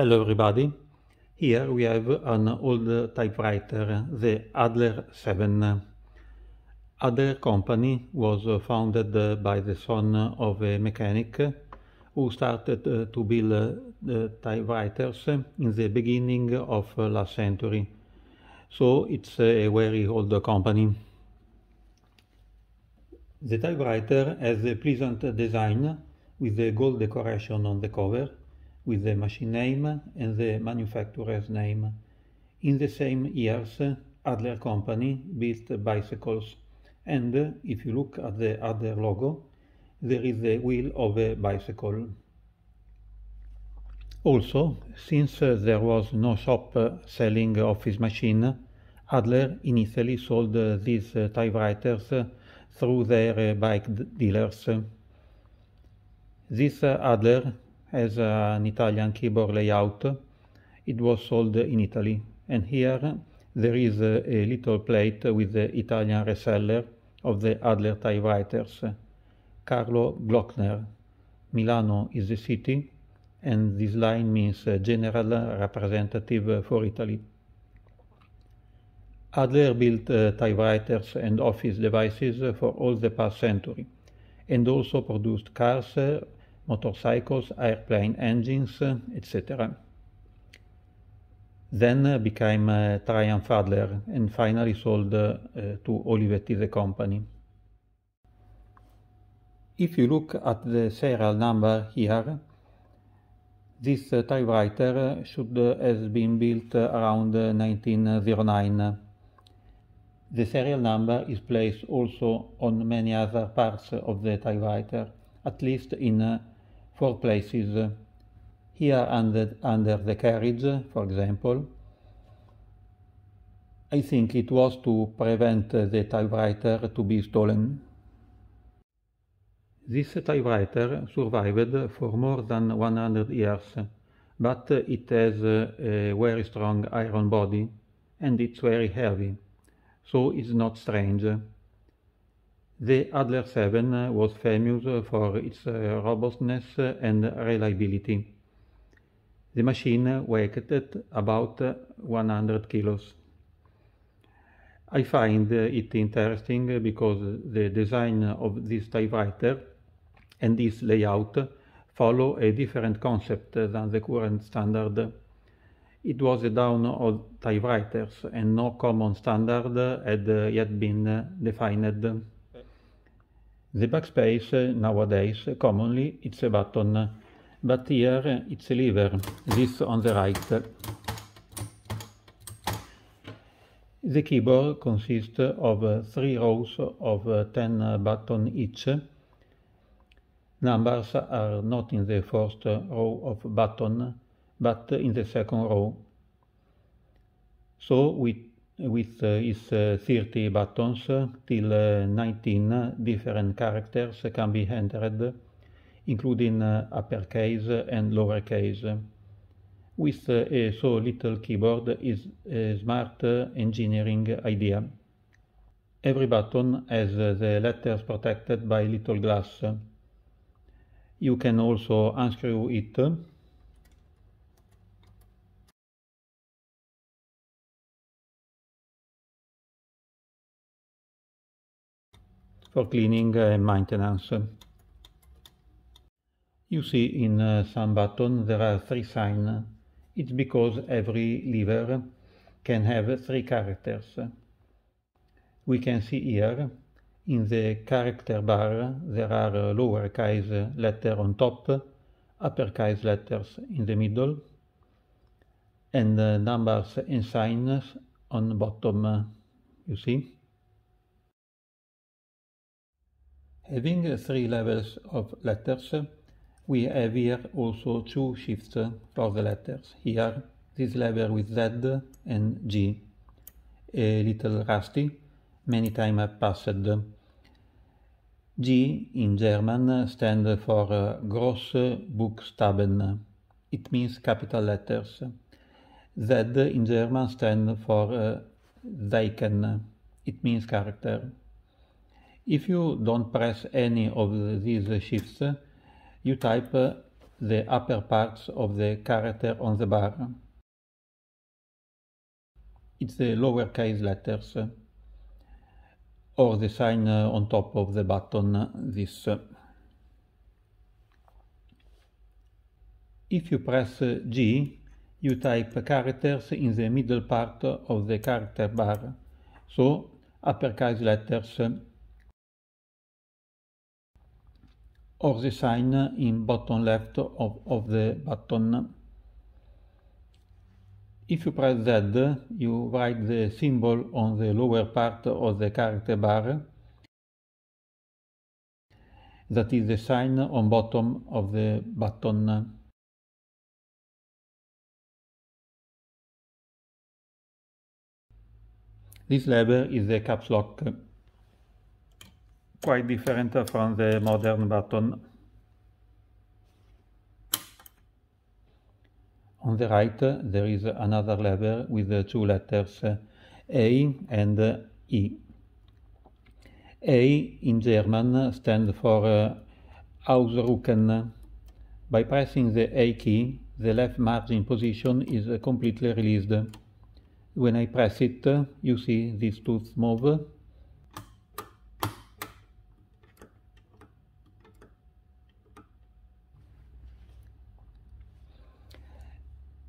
Hello everybody. Here we have an old typewriter, the Adler 7. Adler Company was founded by the son of a mechanic who started to build uh, typewriters in the beginning of last century. So it's a very old company. The typewriter has a pleasant design with a gold decoration on the cover with the machine name and the manufacturer's name. In the same years, Adler Company built bicycles, and if you look at the Adler logo, there is the wheel of a bicycle. Also, since uh, there was no shop uh, selling office machine, Adler initially sold uh, these typewriters through their bike dealers. This Adler as an Italian keyboard layout. It was sold in Italy. And here there is a, little plate with the Italian reseller of the Adler typewriters, Carlo Glockner. Milano is the city, and this line means general representative for Italy. Adler built uh, typewriters and office devices for all the past century, and also produced cars, motorcycles, airplane engines, etc. Then became uh, Triumph Adler and finally sold uh, to Olivetti the company. If you look at the serial number here, this uh, typewriter should uh, have been built uh, around 1909. The serial number is placed also on many other parts of the typewriter, at least in uh, Four places here under, under the carriage, for example. I think it was to prevent the typewriter to be stolen. This typewriter survived for more than 100 years, but it has a very strong iron body and it's very heavy, so it's not strange the Adler 7 was famous for its uh, robustness and reliability. The machine weighed about 100 kilos. I find it interesting because the design of this typewriter and this layout follow a different concept than the current standard. It was a down of typewriters and no common standard had yet been defined. The backspace nowadays commonly it's a button, but here it's a lever, this on the right. The keyboard consists of three rows of 10 buttons each. Numbers are not in the first row of button, but in the second row. So with with uh, its uh, 30 buttons till uh, 19 different characters can be entered, including uppercase and lowercase. With a so little keyboard is a smart engineering idea. Every button has the letters protected by little glass. You can also unscrew it for cleaning and maintenance. You see in uh, some buttons there are three signs. It's because every lever can have three characters. We can see here in the character bar there are uh, lowercase letters on top, uppercase letters in the middle, and uh, numbers and signs on bottom, you see. Having three levels of letters, we have here also two shifts for the letters. Here, this level with Z and G. A little rusty, many times have passed. G in German stands for uh, Buchstaben. It means capital letters. Z in German stands for uh, Zeichen. It means character. If you don't press any of these shifts, you type uh, the upper parts of the character on the bar. It's the lowercase letters uh, or the sign uh, on top of the button, this. If you press G, you type characters in the middle part of the character bar, so uppercase letters or the sign in bottom left of, of the button. If you press Z, you write the symbol on the lower part of the character bar, that is the sign on bottom of the button. This lever is the caps lock quite different from the modern button. On the right there is another lever with two letters A and E. A in German stands for uh, Ausrucken. By pressing the A key, the left margin position is completely released. When I press it, you see these two move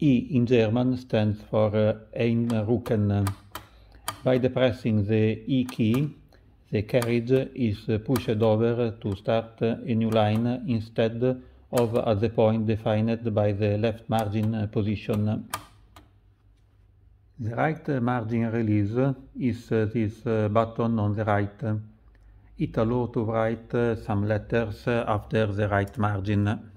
E in German stands for uh, eh, Einrücken. By depressing the E key, the carriage is pushed over to start a new line instead of at the point defined by the left margin position. The right margin release is eh, this eh, button on the right. It allows to write some letters after the right margin.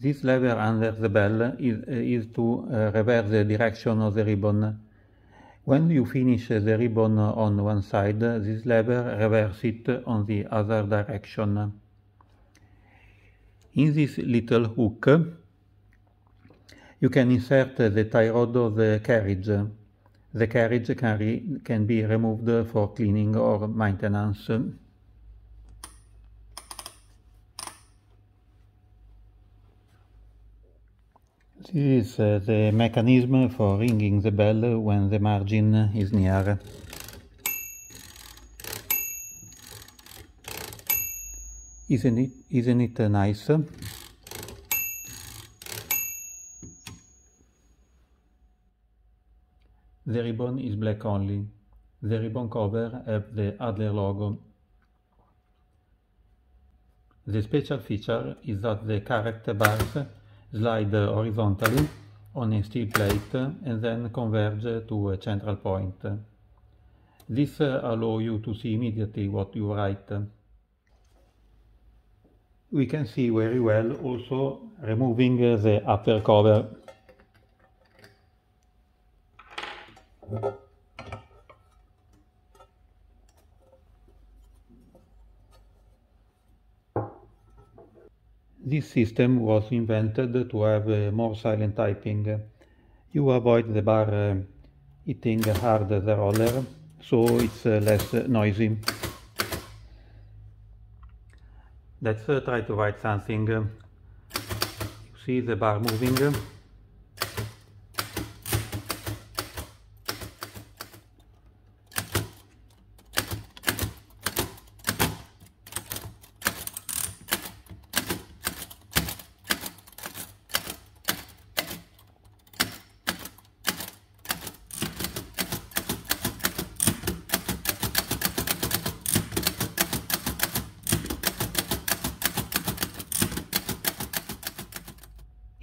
This lever under the bell is, is to uh, reverse the direction of the ribbon. When you finish the ribbon on one side, this lever reverses it on the other direction. In this little hook, you can insert the tie rod of the carriage. The carriage can, can be removed for cleaning or maintenance. This is uh, the mechanism for ringing the bell when the margin is near. Isn't it, isn't it uh, nice? The ribbon is black only. The ribbon cover has the Adler logo. The special feature is that the character bars slide horizontally on a steel plate and then converge to a central point. This allows you to see immediately what you write. We can see very well also removing the upper cover. This system was invented to have uh, more silent typing. You avoid the bar hitting uh, hard the roller, so it's uh, less noisy. Let's try to write something. You see the bar moving.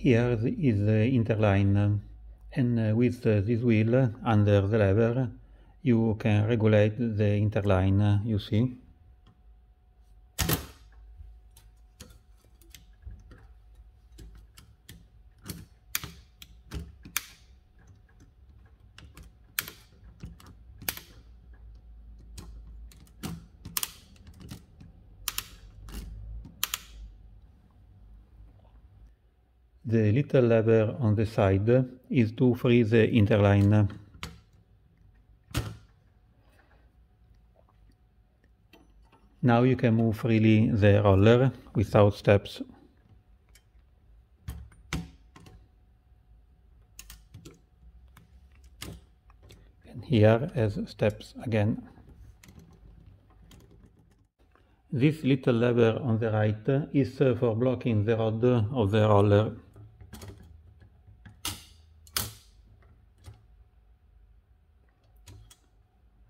Here is the interline and uh, with uh, this wheel under the lever you can regulate the interline uh, you see The little lever on the side is to free the interline. Now you can move freely the roller without steps. And here as steps again. This little lever on the right is for blocking the rod of the roller.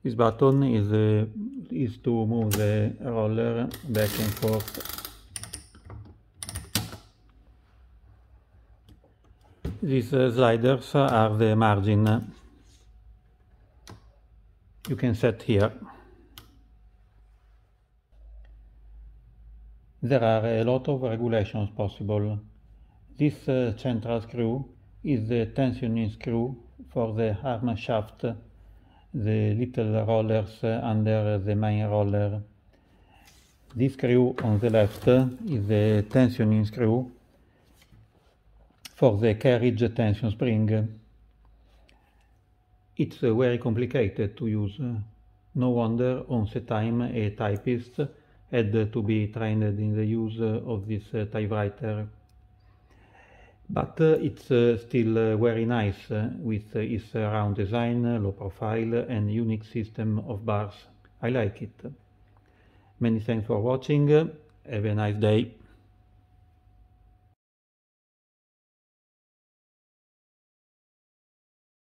This button is, uh, is to move the roller back and forth. These uh, sliders are the margin you can set here. There are a lot of regulations possible. This uh, central screw is the tensioning screw for the arm shaft the little rollers under the main roller. This screw on the left is the tensioning screw for the carriage tension spring. It's uh, very complicated to use. No wonder on the time a typist had to be trained in the use of this uh, typewriter but uh, it's uh, still uh, very nice with its round design, low profile and unique system of bars. I like it. Many thanks for watching, have a nice day.